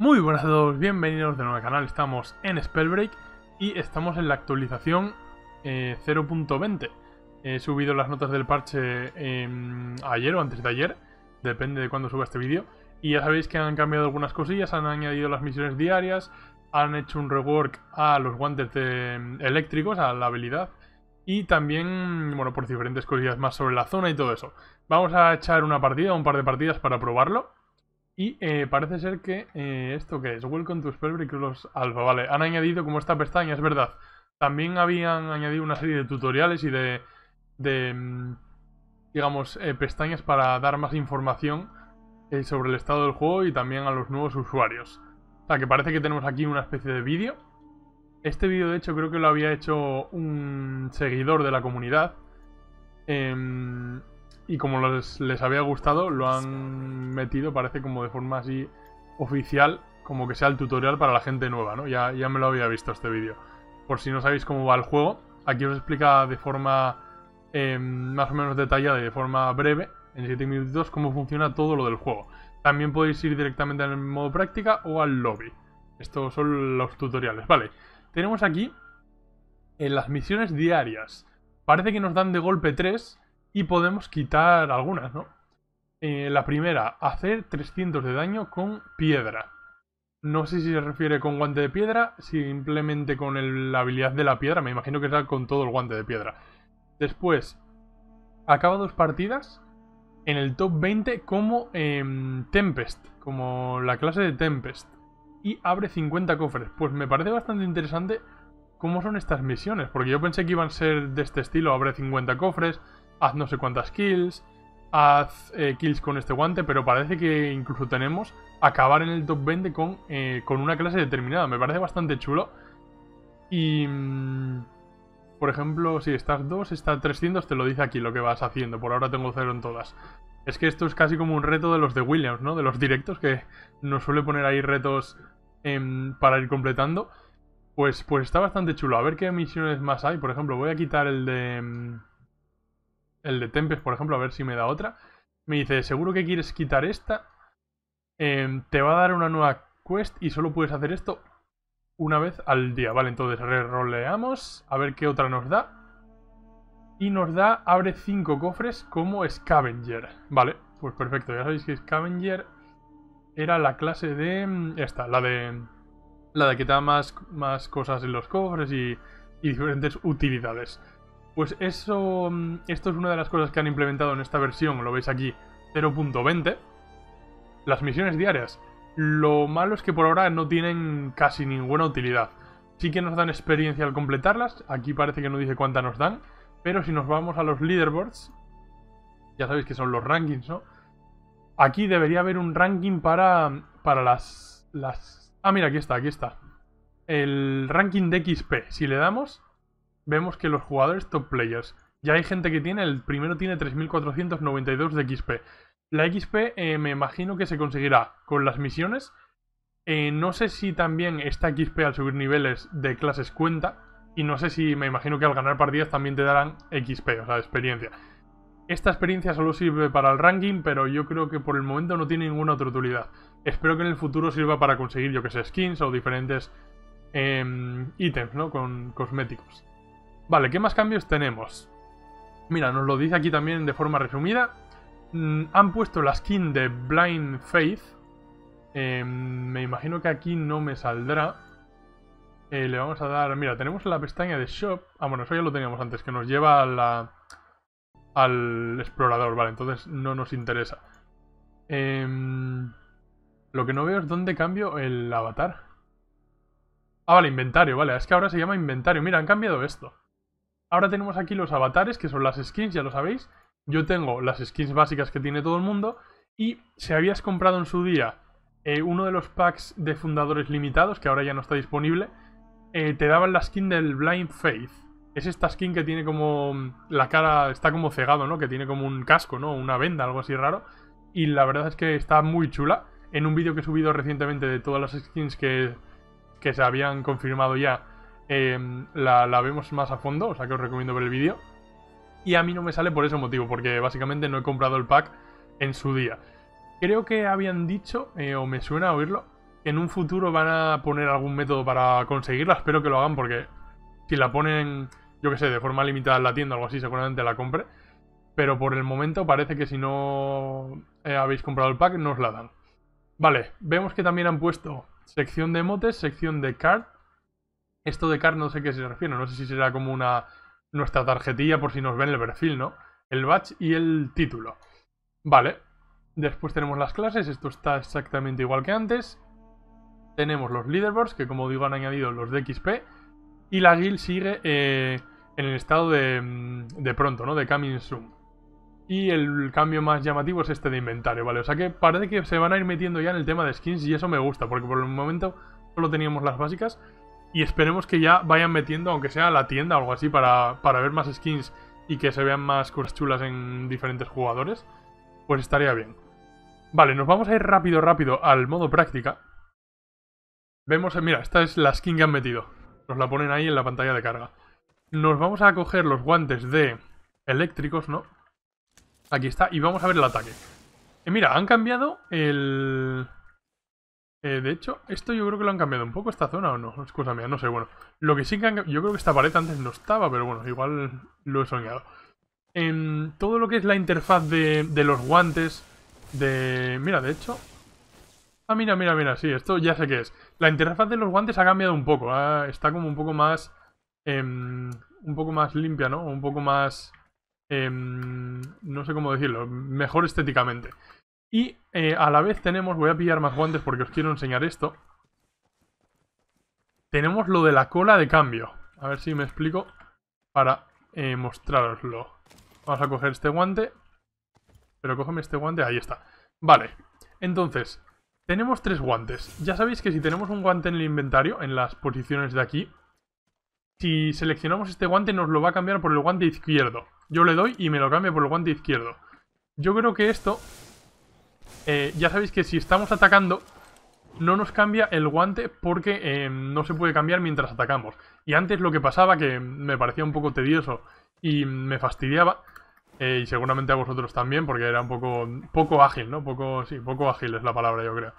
Muy buenas a todos, bienvenidos de nuevo al canal, estamos en Spellbreak y estamos en la actualización 0.20 eh, He subido las notas del parche em, ayer o antes de ayer, depende de cuándo suba este vídeo Y ya sabéis que han cambiado algunas cosillas, han añadido las misiones diarias, han hecho un rework a los guantes em, eléctricos, a la habilidad y también, bueno, por diferentes cosillas más sobre la zona y todo eso. Vamos a echar una partida, un par de partidas para probarlo y eh, parece ser que... Eh, ¿Esto que es? Welcome to Spellbreak los Alpha. Vale, han añadido como esta pestaña, es verdad. También habían añadido una serie de tutoriales y de... Mm, digamos, eh, pestañas para dar más información sobre el estado del juego y también a los nuevos usuarios. O sea, que parece que tenemos aquí una especie de vídeo. Este vídeo, de hecho, creo que lo había hecho un seguidor de la comunidad. Em, y como les, les había gustado, lo han metido, parece como de forma así oficial, como que sea el tutorial para la gente nueva, ¿no? Ya, ya me lo había visto este vídeo. Por si no sabéis cómo va el juego, aquí os explica de forma em, más o menos detallada y de forma breve, en 7 minutos, cómo funciona todo lo del juego. También podéis ir directamente al modo práctica o al lobby. Estos son los tutoriales, vale. Tenemos aquí en eh, las misiones diarias. Parece que nos dan de golpe 3 y podemos quitar algunas, ¿no? Eh, la primera, hacer 300 de daño con piedra. No sé si se refiere con guante de piedra, simplemente con la habilidad de la piedra, me imagino que será con todo el guante de piedra. Después, acaba dos partidas en el top 20 como em, Tempest, como la clase de Tempest. Y abre 50 cofres. Pues me parece bastante interesante cómo son estas misiones, porque yo pensé que iban a ser de este estilo, abre 50 cofres, haz no sé cuántas kills, haz eh, kills con este guante, pero parece que incluso tenemos acabar en el top 20 con, eh, con una clase determinada. Me parece bastante chulo. Y... Mm, por ejemplo, si estás 2, está 300, te lo dice aquí lo que vas haciendo. Por ahora tengo 0 en todas. Es que esto es casi como un reto de los de Williams, ¿no? De los directos, que nos suele poner ahí retos em, para ir completando. Pues, pues está bastante chulo. A ver qué misiones más hay. Por ejemplo, voy a quitar el de... Mm, el de Tempest, por ejemplo, a ver si me da otra. Me dice, seguro que quieres quitar esta. Em, te va a dar una nueva quest y solo puedes hacer esto una vez al día. Vale, entonces reroleamos a ver qué otra nos da. Y nos da, abre 5 cofres como Scavenger. Vale, pues perfecto. Ya sabéis que Scavenger era la clase de... Mm, esta, la de... La de que te da más, más cosas en los cofres y, y diferentes utilidades. Pues eso, mm, esto es una de las cosas que han implementado en esta versión, lo veis aquí, 0.20. Las misiones diarias. Lo malo es que por ahora no tienen casi ninguna utilidad. Sí que nos dan experiencia al completarlas, aquí parece que no dice cuánta nos dan, pero si nos vamos a los leaderboards, ya sabéis que son los rankings, ¿no? Aquí debería haber un ranking para, para las, las... Ah, mira, aquí está, aquí está. El ranking de XP. Si le damos, vemos que los jugadores top players, ya hay gente que tiene, el primero tiene 3492 de XP. La XP eh, me imagino que se conseguirá con las misiones. Eh, no sé si también esta XP al subir niveles de clases cuenta. Y no sé si me imagino que al ganar partidas también te darán XP, o sea, experiencia. Esta experiencia solo sirve para el ranking, pero yo creo que por el momento no tiene ninguna otra utilidad. Espero que en el futuro sirva para conseguir, yo que sé, skins o diferentes em, ítems, ¿no? Con cosméticos. Vale, ¿qué más cambios tenemos? Mira, nos lo dice aquí también de forma resumida. Mm, han puesto la skin de Blind Faith. Em, me imagino que aquí no me saldrá. Eh, le vamos a dar... Mira, tenemos la pestaña de Shop. Ah, bueno, eso ya lo teníamos antes, que nos lleva al explorador, vale, entonces no nos interesa. Em, lo que no veo es dónde cambio el avatar. Ah, vale, inventario, vale. Es que ahora se llama inventario. Mira, han cambiado esto. Ahora tenemos aquí los avatares, que son las skins, ya lo sabéis. Yo tengo las skins básicas que tiene todo el mundo. Y si habías comprado en su día eh, uno de los packs de fundadores limitados, que ahora ya no está disponible, eh, te daban la skin del Blind Faith. Es esta skin que tiene como mm, la cara, está como cegado, ¿no? Que tiene como un casco, ¿no? Una venda, algo así raro. Y la verdad es que está muy chula. En un vídeo que he subido recientemente de todas las skins que, que se habían confirmado ya, Em, la, vemos más a fondo, o sea que os recomiendo ver el vídeo. Y a mí no me sale por ese motivo, porque básicamente no he comprado el pack en su día. Creo que habían dicho, eh, o me suena oírlo, que en un futuro van a poner algún método para conseguirla. Espero que lo hagan porque si la ponen, yo que sé, de forma limitada en la tienda o algo así, seguramente la compre. Pero por el momento parece que si no eh, habéis comprado el pack, no os la dan. Vale, vemos que también han puesto sección de emotes, sección de cartas esto de car no sé qué se refiere, no sé si será como una nuestra tarjetilla por si nos ven el perfil, ¿no? El batch y el título. Vale. Después tenemos las clases, esto está exactamente igual que antes. Tenemos los leaderboards, que como digo han añadido los de XP. Y la guild sigue eh, en el estado de, mm, de pronto, ¿no? De coming soon. Y el cambio más llamativo es este de inventario, ¿vale? O sea que parece que se van a ir metiendo ya en el tema de skins y eso me gusta, porque por el momento solo teníamos las básicas y esperemos que ya vayan metiendo, aunque sea la tienda o algo así, para, ver más skins y que se vean más cosas chulas en diferentes jugadores. Pues estaría bien. Vale, nos vamos a ir rápido, rápido al modo práctica. Vemos, eh, mira, esta es la skin que han metido. Nos la ponen ahí en la pantalla de carga. Nos vamos a coger los guantes de eléctricos, ¿no? Aquí está, y vamos a ver el ataque. Eh, mira, han cambiado el... Eh, de hecho, esto yo creo que lo han cambiado un poco esta zona o no. Excusa mía, no sé. Bueno, lo que sí que han cambiado, Yo creo que esta pared antes no estaba, pero bueno, igual lo he soñado. todo lo que es la interfaz de, los guantes, de... Mira, de hecho... Ah, mira, mira, mira, sí, esto ya sé qué es. La interfaz de los guantes ha cambiado un poco. está como un poco más... Em, un poco más limpia, ¿no? Un poco más... Em, no sé cómo decirlo. Mejor estéticamente. Y eh, a la vez tenemos, voy a pillar más guantes porque os quiero enseñar esto. Tenemos lo de la cola de cambio. A ver si me explico para eh, mostraroslo. Vamos a coger este guante. Pero cógeme este guante, ahí está. Vale, entonces, tenemos tres guantes. Ya sabéis que si tenemos un guante en el inventario, en las posiciones de aquí, si seleccionamos este guante nos lo va a cambiar por el guante izquierdo. Yo le doy y me lo cambia por el guante izquierdo. Yo creo que esto eh, ya sabéis que si estamos atacando, no nos cambia el guante porque eh, no se puede cambiar mientras atacamos. Y antes lo que pasaba, que me parecía un poco tedioso y me fastidiaba, eh, y seguramente a vosotros también, porque era un poco, poco ágil, ¿no? Poco, sí, poco ágil es la palabra, yo creo.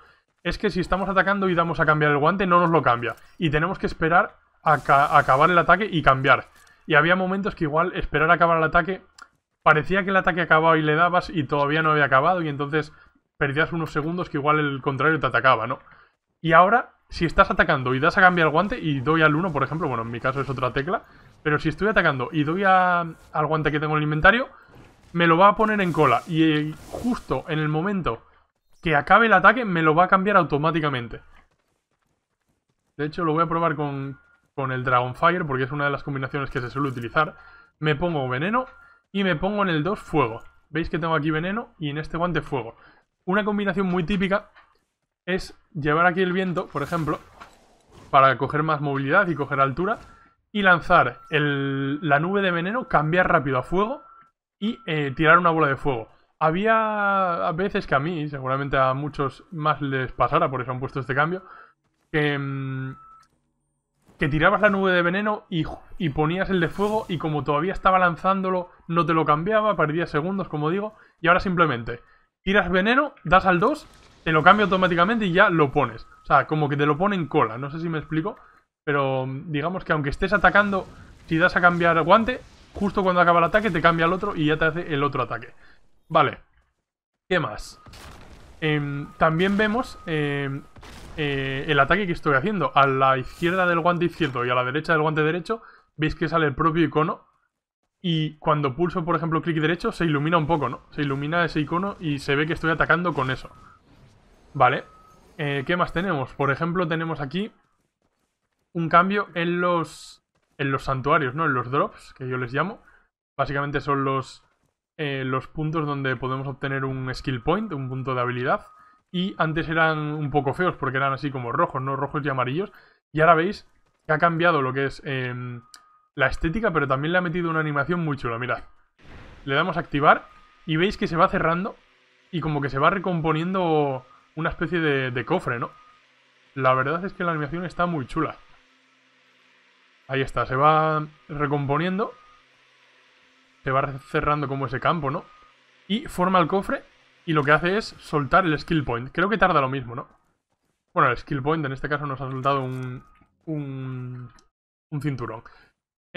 Es que si estamos atacando y damos a cambiar el guante, no nos lo cambia. Y tenemos que esperar a acabar el ataque y cambiar. Y había momentos que igual esperar a acabar el ataque, parecía que el ataque acababa y le dabas y todavía no había acabado, y entonces perdías unos segundos que igual el contrario te atacaba, ¿no? Y ahora, si estás atacando y das a cambiar el guante y doy al 1, por ejemplo, bueno, en mi caso es otra tecla, pero si estoy atacando y doy al guante que tengo en el inventario, me lo va a poner en cola. Y eh, justo en el momento que acabe el ataque, me lo va a cambiar automáticamente. De hecho, lo voy a probar con, con el Dragonfire, porque es una de las combinaciones que se suele utilizar. Me pongo veneno y me pongo en el 2 fuego. ¿Veis que tengo aquí veneno y en este guante fuego? Una combinación muy típica es llevar aquí el viento, por ejemplo, para coger más movilidad y coger altura, y lanzar la nube de veneno, cambiar rápido a fuego y eh, tirar una bola de fuego. Había veces que a mí, seguramente a muchos más les pasara, por eso han puesto este cambio, mm, que, tirabas la nube de veneno y, y ponías el de fuego y como todavía estaba lanzándolo no te lo cambiaba, perdías segundos, como digo, y ahora simplemente tiras veneno, das al 2, te lo cambia automáticamente y ya lo pones. O sea, como que te lo pone en cola, no sé si me explico. Pero mm, digamos que aunque estés atacando, si das a cambiar guante, justo cuando acaba el ataque te cambia al otro y ya te hace el otro ataque. Vale. ¿Qué más? Em, también vemos em, eh, el ataque que estoy haciendo. A la izquierda del guante izquierdo y a la derecha del guante derecho, veis que sale el propio icono y cuando pulso, por ejemplo, clic derecho, se ilumina un poco, ¿no? Se ilumina ese icono y se ve que estoy atacando con eso. Vale. Eh, ¿Qué más tenemos? Por ejemplo, tenemos aquí un cambio en los, en los santuarios, ¿no? En los drops, que yo les llamo. Básicamente son los, eh, los puntos donde podemos obtener un skill point, un punto de habilidad. Y antes eran un poco feos porque eran así como rojos, ¿no? Rojos y amarillos. Y ahora veis que ha cambiado lo que es... Em, la estética, pero también le ha metido una animación muy chula, mirad. Le damos a activar y veis que se va cerrando y como que se va recomponiendo una especie de, cofre, ¿no? La verdad es que la animación está muy chula. Ahí está, se va recomponiendo. Se va cerrando como ese campo, ¿no? Y forma el cofre y lo que hace es soltar el skill point. Creo que tarda lo mismo, ¿no? Bueno, el skill point en este caso nos ha soltado un, un, un cinturón.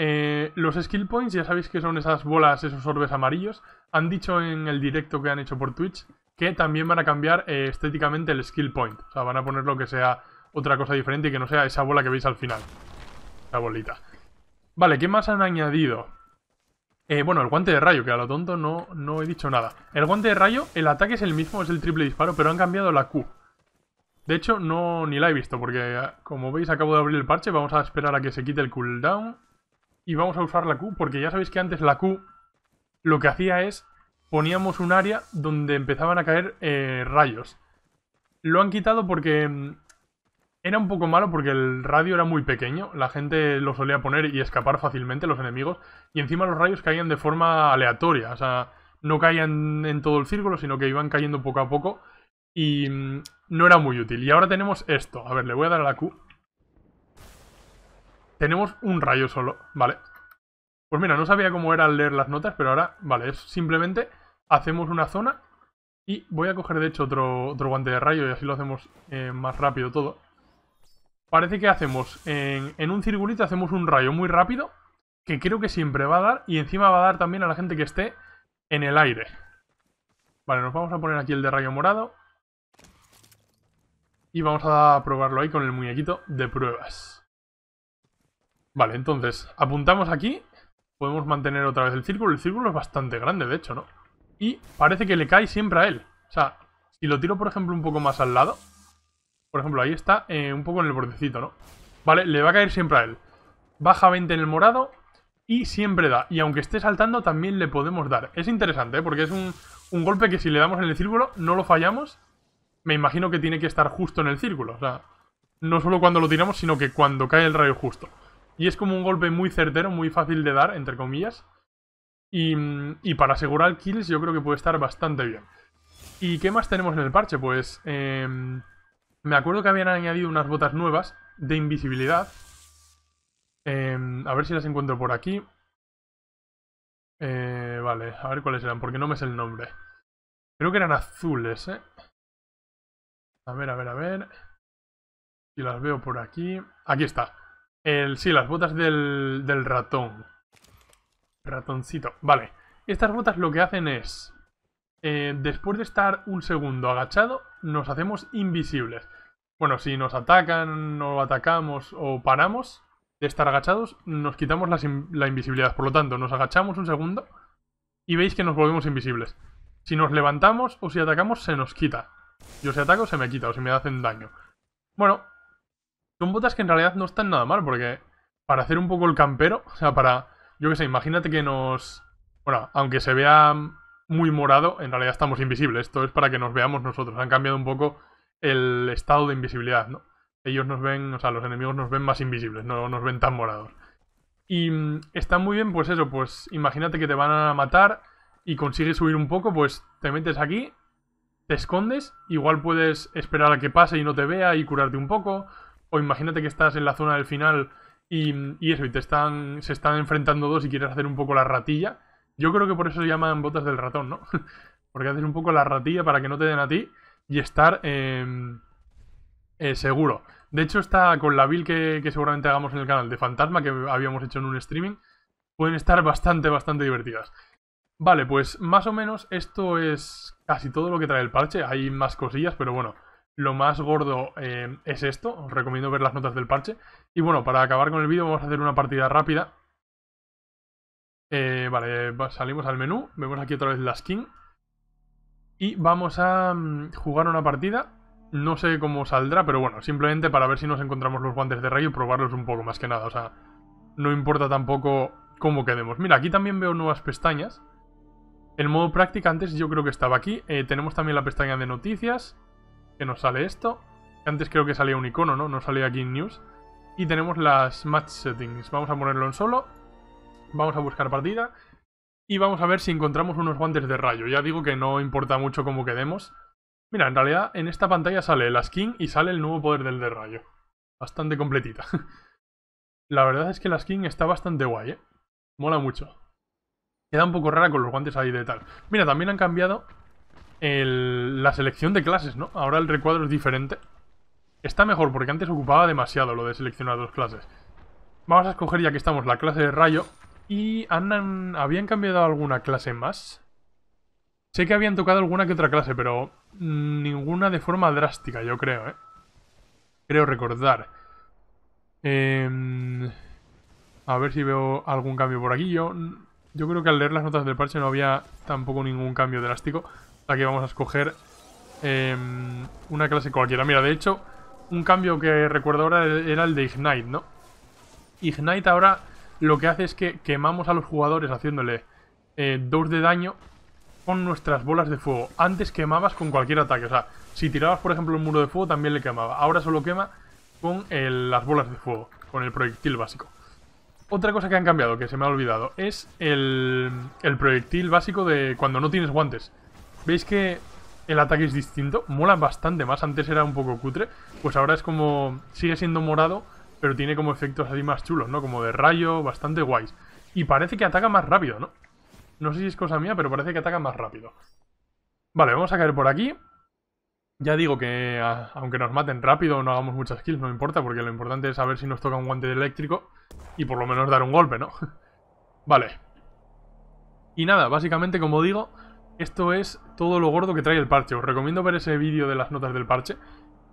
Eh, los skill points, ya sabéis que son esas bolas, esos orbes amarillos. Han dicho en el directo que han hecho por Twitch que también van a cambiar eh, estéticamente el skill point. O sea, van a ponerlo que sea otra cosa diferente y que no sea esa bola que veis al final. La bolita. Vale, ¿qué más han añadido? Eh, bueno, el guante de rayo, que a lo tonto no, no he dicho nada. El guante de rayo, el ataque es el mismo, es el triple disparo, pero han cambiado la Q. De hecho, no ni la he visto, porque ah, como veis acabo de abrir el parche, vamos a esperar a que se quite el cooldown y vamos a usar la Q, porque ya sabéis que antes la Q lo que hacía es poníamos un área donde empezaban a caer eh, rayos. Lo han quitado porque mm, era un poco malo porque el radio era muy pequeño, la gente lo solía poner y escapar fácilmente los enemigos, y encima los rayos caían de forma aleatoria, o sea, no caían en todo el círculo, sino que iban cayendo poco a poco, y mm, no era muy útil. Y ahora tenemos esto, a ver, le voy a dar a la Q. Tenemos un rayo solo, vale. Pues mira, no sabía cómo era leer las notas, pero ahora, vale, es simplemente hacemos una zona y voy a coger de hecho otro, guante de rayo y así lo hacemos eh, más rápido todo. Parece que hacemos, en, en un circulito hacemos un rayo muy rápido, que creo que siempre va a dar y encima va a dar también a la gente que esté en el aire. Vale, nos vamos a poner aquí el de rayo morado. Y vamos a probarlo ahí con el muñequito de pruebas. Vale, entonces, apuntamos aquí. Podemos mantener otra vez el círculo. El círculo es bastante grande, de hecho, ¿no? Y parece que le cae siempre a él. O sea, si lo tiro, por ejemplo, un poco más al lado. Por ejemplo, ahí está, eh, un poco en el bordecito, ¿no? Vale, le va a caer siempre a él. Baja 20 en el morado y siempre da. Y aunque esté saltando, también le podemos dar. Es interesante, ¿eh? porque es un, un golpe que si le damos en el círculo, no lo fallamos. Me imagino que tiene que estar justo en el círculo. O sea, no solo cuando lo tiramos, sino que cuando cae el rayo justo. Y es como un golpe muy certero, muy fácil de dar, entre comillas. Y, para asegurar kills yo creo que puede estar bastante bien. ¿Y qué más tenemos en el parche? Pues em, me acuerdo que habían añadido unas botas nuevas de invisibilidad. Em, a ver si las encuentro por aquí. Eh, vale, a ver cuáles eran, porque no me es el nombre. Creo que eran azules, ¿eh? A ver, a ver, a ver. Si las veo por aquí. Aquí está sí, las botas del, ratón. Ratoncito. Vale. Estas botas lo que hacen es... Eh, después de estar un segundo agachado, nos hacemos invisibles. Bueno, si nos atacan o atacamos o paramos de estar agachados, nos quitamos la invisibilidad. Por lo tanto, nos agachamos un segundo y veis que nos volvemos invisibles. Si nos levantamos o si atacamos, se nos quita. Yo si ataco, se me quita o si me hacen daño. Bueno, son botas que en realidad no están nada mal, porque para hacer un poco el campero, o sea, para, yo qué sé, imagínate que nos... Bueno, aunque se vea muy morado, en realidad estamos invisibles. Esto es para que nos veamos nosotros. Han cambiado un poco el estado de invisibilidad, ¿no? Ellos nos ven, o sea, los enemigos nos ven más invisibles, no nos ven tan morados. Y mm, está muy bien, pues eso, pues imagínate que te van a matar y consigues subir un poco, pues te metes aquí, te escondes, igual puedes esperar a que pase y no te vea y curarte un poco, o imagínate que estás en la zona del final y, y, eso, y te están, se están enfrentando dos y quieres hacer un poco la ratilla. Yo creo que por eso se llaman botas del ratón, ¿no? Porque haces un poco la ratilla para que no te den a ti y estar em, eh, seguro. De hecho, está con la build que, que, seguramente hagamos en el canal de Fantasma, que habíamos hecho en un streaming, pueden estar bastante, bastante divertidas. Vale, pues más o menos esto es casi todo lo que trae el parche. Hay más cosillas, pero bueno, lo más gordo eh, es esto. Os recomiendo ver las notas del parche. Y bueno, para acabar con el vídeo vamos a hacer una partida rápida. Eh, vale, salimos al menú. Vemos aquí otra vez la skin. Y vamos a mm, jugar una partida. No sé cómo saldrá, pero bueno, simplemente para ver si nos encontramos los guantes de rayo y probarlos un poco más que nada. O sea, no importa tampoco cómo quedemos. Mira, aquí también veo nuevas pestañas. El modo práctica antes yo creo que estaba aquí. Eh, tenemos también la pestaña de noticias que nos sale esto. Antes creo que salía un icono, ¿no? No salía aquí en News. Y tenemos las Match Settings. Vamos a ponerlo en solo. Vamos a buscar partida. Y vamos a ver si encontramos unos guantes de rayo. Ya digo que no importa mucho cómo quedemos. Mira, en realidad en esta pantalla sale la skin y sale el nuevo poder del de rayo. Bastante completita. la verdad es que la skin está bastante guay, ¿eh? Mola mucho. Queda un poco rara con los guantes ahí de tal. Mira, también han cambiado la selección de clases, ¿no? Ahora el recuadro es diferente. Está mejor porque antes ocupaba demasiado lo de seleccionar dos clases. Vamos a escoger ya que estamos la clase de rayo. ¿Y han, habían cambiado alguna clase más? Sé que habían tocado alguna que otra clase, pero ninguna de forma drástica, yo creo, ¿eh? Creo recordar. Em, a ver si veo algún cambio por aquí. Yo, yo creo que al leer las notas del parche no había tampoco ningún cambio drástico. Aquí vamos a escoger em, una clase cualquiera. Mira, de hecho, un cambio que recuerdo ahora era el de Ignite, ¿no? Ignite ahora lo que hace es que quemamos a los jugadores haciéndole eh, dos de daño con nuestras bolas de fuego. Antes quemabas con cualquier ataque, o sea, si tirabas por ejemplo un muro de fuego también le quemaba. Ahora solo quema con las bolas de fuego, con el proyectil básico. Otra cosa que han cambiado, que se me ha olvidado, es el proyectil básico de cuando no tienes guantes. ¿Veis que el ataque es distinto? Mola bastante más, antes era un poco cutre, pues ahora es como... sigue siendo morado, pero tiene como efectos así más chulos, ¿no? Como de rayo, bastante guays. Y parece que ataca más rápido, ¿no? No sé si es cosa mía, pero parece que ataca más rápido. Vale, vamos a caer por aquí. Ya digo que aunque nos maten rápido o no hagamos muchas kills, no importa, porque lo importante es saber si nos toca un guante eléctrico y por lo menos dar un golpe, ¿no? vale. Y nada, básicamente, como digo, esto es todo lo gordo que trae el parche. Os recomiendo ver ese vídeo de las notas del parche.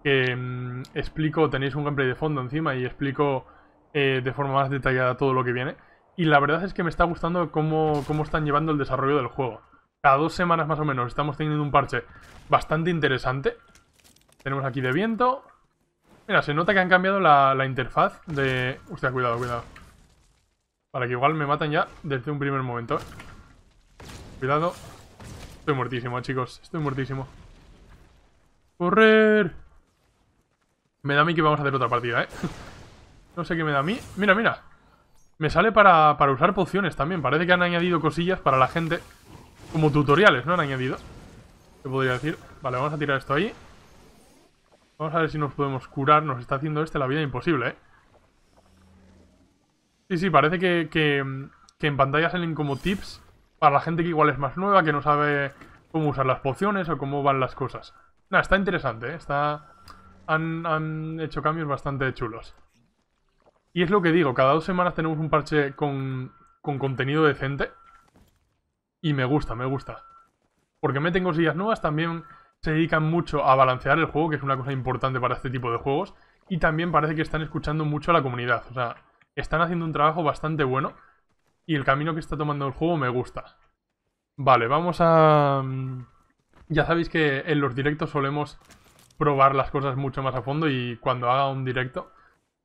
Que em, explico, tenéis un gameplay de fondo encima y explico eh, de forma más detallada todo lo que viene. Y la verdad es que me está gustando cómo, están llevando el desarrollo del juego. Cada dos semanas más o menos estamos teniendo un parche bastante interesante. Tenemos aquí de viento. Mira, se nota que han cambiado la, interfaz de... Usted, cuidado, cuidado. Para que igual me matan ya desde un primer momento. Cuidado. Estoy muertísimo, chicos. Estoy muertísimo. ¡Correr! Me da a mí que vamos a hacer otra partida, ¿eh? no sé qué me da a mí. Mira, mira. Me sale para, usar pociones también. Parece que han añadido cosillas para la gente. Como tutoriales, ¿no? Han añadido. ¿Qué podría decir? Vale, vamos a tirar esto ahí. Vamos a ver si nos podemos curar. Nos está haciendo este la vida imposible, ¿eh? Sí, sí, parece que, que en pantalla salen como tips para la gente que igual es más nueva, que no sabe cómo usar las pociones o cómo van las cosas. Nada, está interesante, ¿eh? está... Han, han, hecho cambios bastante chulos. Y es lo que digo, cada dos semanas tenemos un parche con, con contenido decente. Y me gusta, me gusta. Porque meten cosillas nuevas, también se dedican mucho a balancear el juego, que es una cosa importante para este tipo de juegos. Y también parece que están escuchando mucho a la comunidad. O sea, están haciendo un trabajo bastante bueno y el camino que está tomando el juego me gusta. Vale, vamos a... Mm, ya sabéis que en los directos solemos probar las cosas mucho más a fondo y cuando haga un directo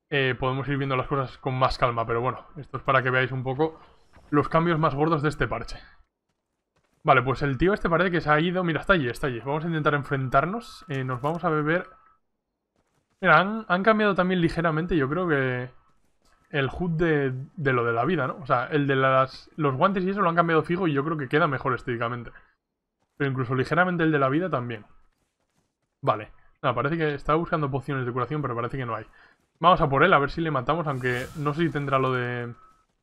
eh, podemos ir viendo las cosas con más calma. Pero bueno, esto es para que veáis un poco los cambios más gordos de este parche. Vale, pues el tío este parece que se ha ido... Mira, está allí, está allí. Vamos a intentar enfrentarnos. Eh, nos vamos a beber... Mira, han cambiado también ligeramente, yo creo que el HUD de, lo de la vida, ¿no? O sea, el de las, los guantes y eso lo han cambiado fijo y yo creo que queda mejor estéticamente. Pero incluso ligeramente el de la vida también. Vale. Nada, parece que estaba buscando pociones de curación, pero parece que no hay. Vamos a por él, a ver si le matamos, aunque no sé si tendrá lo de...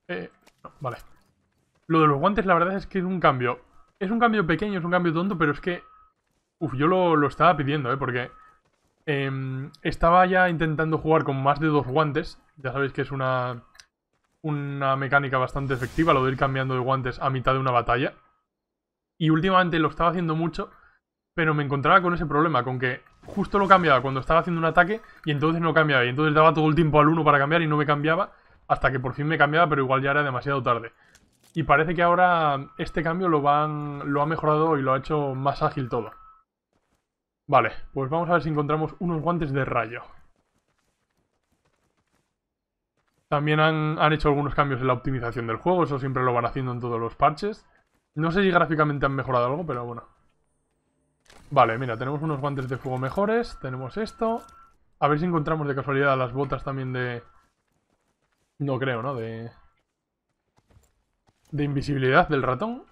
Eh, no, vale. Lo de los guantes la verdad es que es un cambio. Es un cambio pequeño, es un cambio tonto, pero es que... Uf, yo lo, estaba pidiendo, ¿eh? Porque... Em, estaba ya intentando jugar con más de dos guantes ya sabéis que es una, una mecánica bastante efectiva, lo de ir cambiando de guantes a mitad de una batalla. Y últimamente lo estaba haciendo mucho, pero me encontraba con ese problema, con que justo lo cambiaba cuando estaba haciendo un ataque y entonces no cambiaba. Y entonces daba todo el tiempo al uno para cambiar y no me cambiaba, hasta que por fin me cambiaba, pero igual ya era demasiado tarde. Y parece que ahora este cambio lo, van, lo ha mejorado y lo ha hecho más ágil todo. Vale, pues vamos a ver si encontramos unos guantes de rayo. También han, hecho algunos cambios en la optimización del juego, eso siempre lo van haciendo en todos los parches. No sé si gráficamente han mejorado algo, pero bueno. Vale, mira, tenemos unos guantes de fuego mejores, tenemos esto. A ver si encontramos de casualidad las botas también de... No creo, ¿no? De... De invisibilidad del ratón.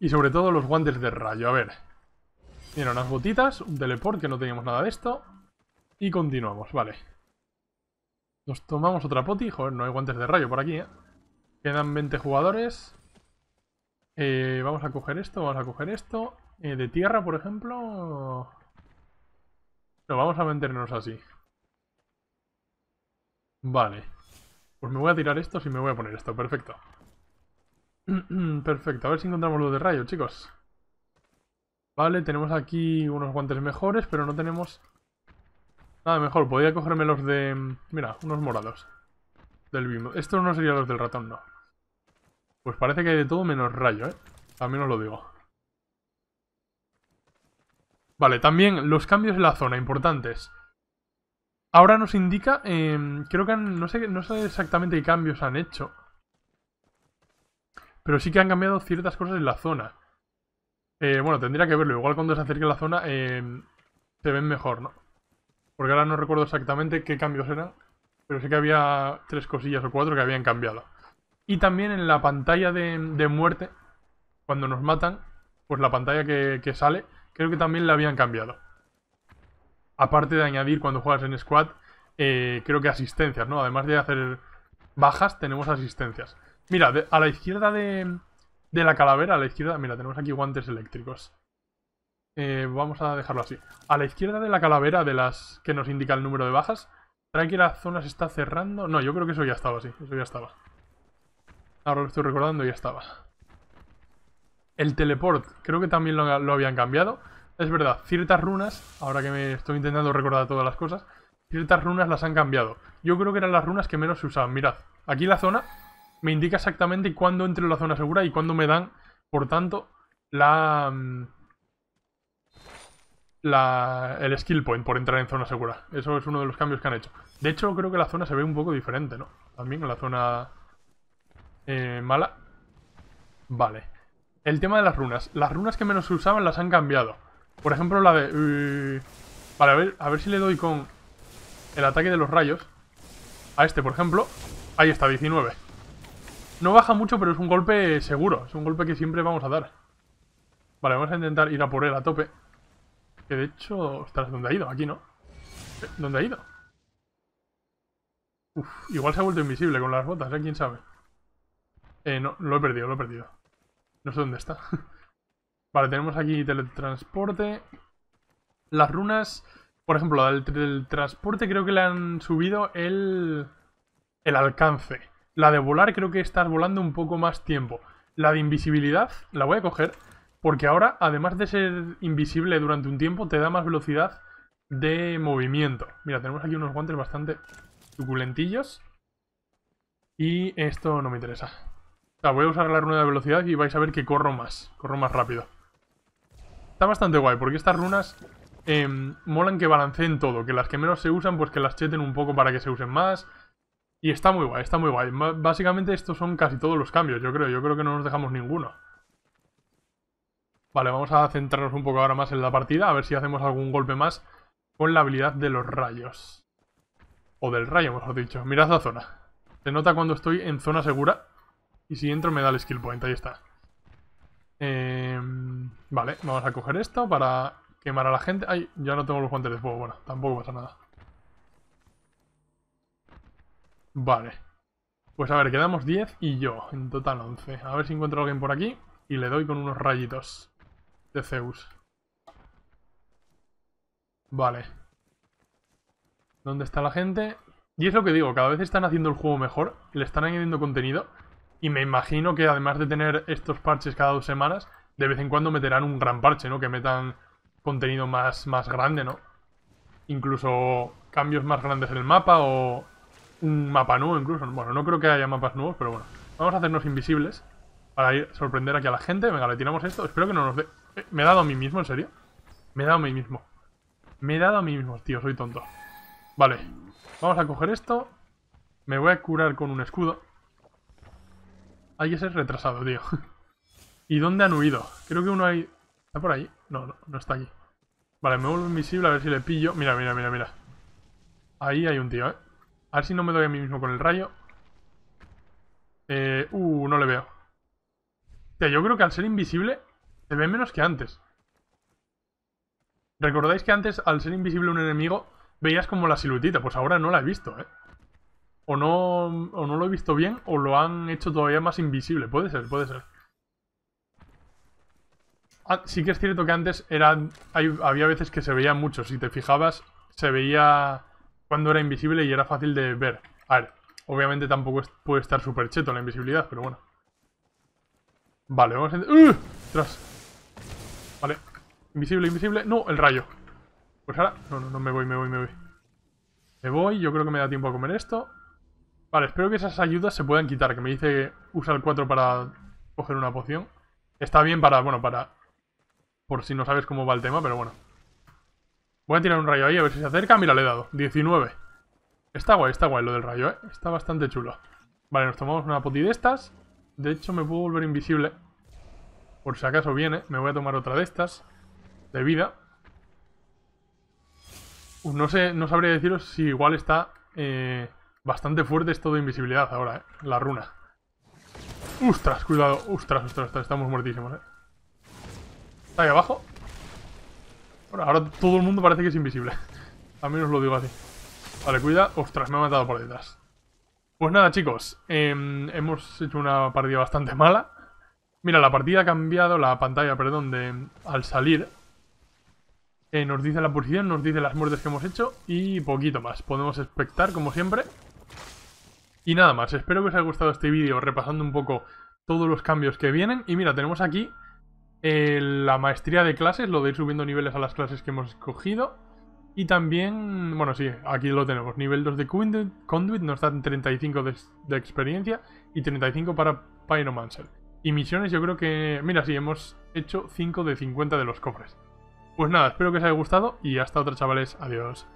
Y sobre todo los guantes de rayo, a ver. Mira, unas botitas, un teleport, que no teníamos nada de esto. Y continuamos, vale. Nos tomamos otra poti. Joder, no hay guantes de rayo por aquí, ¿eh? Quedan 20 jugadores. Eh, vamos a coger esto, vamos a coger esto. Eh, de tierra, por ejemplo... No, vamos a meternos así. Vale. Pues me voy a tirar esto y me voy a poner esto. Perfecto. Perfecto. A ver si encontramos los de rayo, chicos. Vale, tenemos aquí unos guantes mejores, pero no tenemos Nada ah, mejor, podría cogerme los de... Mira, unos morados. Del mismo Estos no serían los del ratón, no. Pues parece que hay de todo menos rayo, ¿eh? También os lo digo. Vale, también los cambios en la zona, importantes. Ahora nos indica, em, creo que no, sé, no sé exactamente qué cambios han hecho. Pero sí que han cambiado ciertas cosas en la zona. Eh, bueno, tendría que verlo. Igual cuando se acerque la zona em, se ven mejor, ¿no? Porque ahora no recuerdo exactamente qué cambios eran, pero sé que había tres cosillas o cuatro que habían cambiado. Y también en la pantalla de, muerte, cuando nos matan, pues la pantalla que, sale, creo que también la habían cambiado. Aparte de añadir cuando juegas en squad, eh, creo que asistencias, ¿no? Además de hacer bajas, tenemos asistencias. Mira, a la izquierda de, de la calavera, a la izquierda, mira, tenemos aquí guantes eléctricos. Eh, vamos a dejarlo así. A la izquierda de la calavera, de las que nos indica el número de bajas, ¿será que la zona se está cerrando? No, yo creo que eso ya estaba, sí. Eso ya estaba. Ahora lo estoy recordando, ya estaba. El teleport, creo que también lo, lo habían cambiado. Es verdad, ciertas runas, ahora que me estoy intentando recordar todas las cosas, ciertas runas las han cambiado. Yo creo que eran las runas que menos se usaban. Mirad, aquí la zona me indica exactamente cuándo entro en la zona segura y cuándo me dan, por tanto, la mm, el skill point por entrar en zona segura. Eso es uno de los cambios que han hecho. De hecho, creo que la zona se ve un poco diferente, ¿no? También la zona eh, mala. Vale. El tema de las runas. Las runas que menos se usaban las han cambiado. Por ejemplo, la de... vale, eh, ver, a ver si le doy con el ataque de los rayos. A este, por ejemplo. Ahí está, 19. No baja mucho, pero es un golpe seguro. Es un golpe que siempre vamos a dar. Vale, vamos a intentar ir a por él a tope. Que de hecho... Ostras, ¿dónde ha ido? Aquí no. Eh, ¿Dónde ha ido? Uf, igual se ha vuelto invisible con las botas, ¿eh? ¿Quién sabe? Eh, no, lo he perdido, lo he perdido. No sé dónde está. vale, tenemos aquí teletransporte. Las runas... Por ejemplo, del transporte creo que le han subido el... El alcance. La de volar creo que estás volando un poco más tiempo. La de invisibilidad la voy a coger porque ahora, además de ser invisible durante un tiempo, te da más velocidad de movimiento. Mira, tenemos aquí unos guantes bastante suculentillos. Y esto no me interesa. O sea, voy a usar la runa de velocidad y vais a ver que corro más. Corro más rápido. Está bastante guay, porque estas runas em, molan que balanceen todo. Que las que menos se usan, pues que las cheten un poco para que se usen más. Y está muy guay, está muy guay. básicamente estos son casi todos los cambios, yo creo. Yo creo que no nos dejamos ninguno. Vale, vamos a centrarnos un poco ahora más en la partida, a ver si hacemos algún golpe más con la habilidad de los rayos. O del rayo, mejor dicho. Mirad la zona. Se nota cuando estoy en zona segura. Y si entro me da el skill point, ahí está. Em, vale, vamos a coger esto para quemar a la gente. Ay, ya no tengo los guantes de fuego. Bueno, tampoco pasa nada. Vale. Pues a ver, quedamos 10 y yo. En total 11. A ver si encuentro a alguien por aquí. Y le doy con unos rayitos de Zeus. Vale. ¿Dónde está la gente? Y es lo que digo, cada vez están haciendo el juego mejor, le están añadiendo contenido, y me imagino que además de tener estos parches cada dos semanas, de vez en cuando meterán un gran parche, ¿no? Que metan contenido más, más grande, ¿no? Incluso cambios más grandes en el mapa o un mapa nuevo incluso. Bueno, no creo que haya mapas nuevos, pero bueno. Vamos a hacernos invisibles para ir sorprender aquí a la gente. Venga, le tiramos esto. Espero que no nos dé... ¿Me he dado a mí mismo, en serio? Me he dado a mí mismo. Me he dado a mí mismo, tío, soy tonto. Vale. Vamos a coger esto. Me voy a curar con un escudo. Hay que ser retrasado, tío. ¿Y dónde han huido? Creo que uno hay... ¿Está por ahí? No, no, está aquí. Vale, me vuelvo invisible a ver si le pillo. Mira, mira, mira, mira. Ahí hay un tío, ¿eh? A ver si no me doy a mí mismo con el rayo. Eh... Uh, no le veo. Tío, yo creo que al ser invisible se ve menos que antes. ¿Recordáis que antes, al ser invisible un enemigo, veías como la siluetita? Pues ahora no la he visto, ¿eh? O no, no lo he visto bien, o lo han hecho todavía más invisible. Puede ser, puede ser. Ah, sí que es cierto que antes eran, había veces que se veía mucho. Si te fijabas, se veía cuando era invisible y era fácil de ver. A ver, obviamente tampoco puede estar súper cheto la invisibilidad, pero bueno. Vale, vamos a... ¡Uh! ¡Tras! Vale. Invisible, invisible. No, el rayo. Pues ahora... No, no, no, me voy, me voy, me voy. Me voy, yo creo que me da tiempo a comer esto. Vale, espero que esas ayudas se puedan quitar. Que me dice que usa el 4 para coger una poción. Está bien para, bueno, para... Por si no sabes cómo va el tema, pero bueno. Voy a tirar un rayo ahí, a ver si se acerca. Mira, le he dado. 19. Está guay, está guay lo del rayo, ¿eh? Está bastante chulo. Vale, nos tomamos una poti de estas. De hecho, me puedo volver invisible. Por si acaso viene, me voy a tomar otra de estas. De vida. no sé, no sabría deciros si igual está eh, bastante fuerte esto de invisibilidad ahora, eh. La runa. Ustras, Cuidado. ¡Ostras, ostras, Estamos muertísimos, eh. Está ahí abajo. Ahora, ahora todo el mundo parece que es invisible. no os lo digo así. Vale, cuida. ¡Ostras! Me ha matado por detrás. Pues nada, chicos. Em, hemos hecho una partida bastante mala. Mira, la partida ha cambiado, la pantalla, perdón, de al salir. Eh, nos dice la posición, nos dice las muertes que hemos hecho y poquito más. Podemos expectar, como siempre. Y nada más, espero que os haya gustado este vídeo repasando un poco todos los cambios que vienen. Y mira, tenemos aquí eh, la maestría de clases, lo de ir subiendo niveles a las clases que hemos escogido. Y también, bueno, sí, aquí lo tenemos. Nivel 2 de Conduit nos dan 35 de, de experiencia y 35 para Pyromancer. Y misiones yo creo que... Mira, sí, hemos hecho 5 de 50 de los cofres. Pues nada, espero que os haya gustado y hasta otra chavales, adiós.